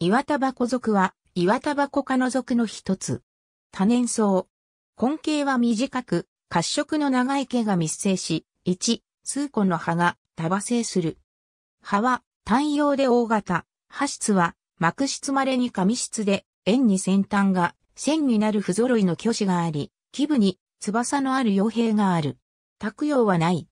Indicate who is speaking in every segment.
Speaker 1: 岩田箱属は、岩田箱科の属の一つ。多年草。根茎は短く、褐色の長い毛が密生し、1、数個の葉が束生する。葉は単葉で大型、葉質は膜質まれに紙質で、円に先端が線になる不揃いの巨子があり、基部に翼のある傭兵がある。卓葉はない。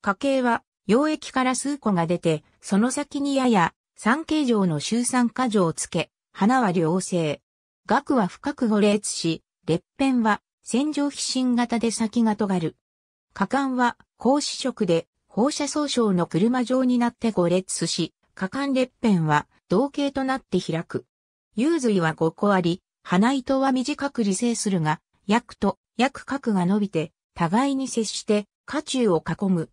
Speaker 1: 花茎は溶液から数個が出て、その先にやや三形状の周三箇条をつけ、花は両性。額は深く五列し、列片は線状皮疹型で先が尖る。果敢は高子色で放射総称の車状になって五列し、果敢列片は同型となって開く。幽髄は5個あり、花糸は短く理性するが、薬と薬核が伸びて、互いに接して、下中を囲む。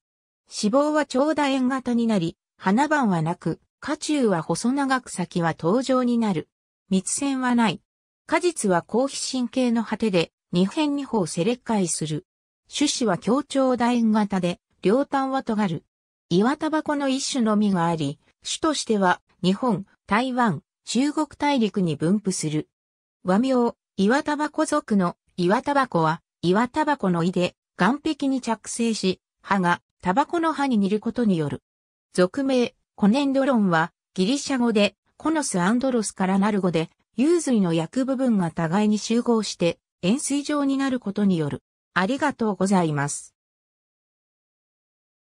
Speaker 1: 脂肪は長楕円型になり、花瓣はなく、家中は細長く先は登場になる。蜜腺はない。果実は高皮神経の果てで、二辺二方セレッカイする。種子は強調楕円型で、両端は尖る。岩タバコの一種のみがあり、種としては、日本、台湾、中国大陸に分布する。和名、岩タバコ属の岩タバコは、岩タバコの胃で、岩壁に着生し、葉がタバコの葉に似ることによる。俗名、コネンドロンは、ギリシャ語で、コノス・アンドロスからなる語で、融水の役部分が互いに集合して、円錐状になることによる。ありがとうございます。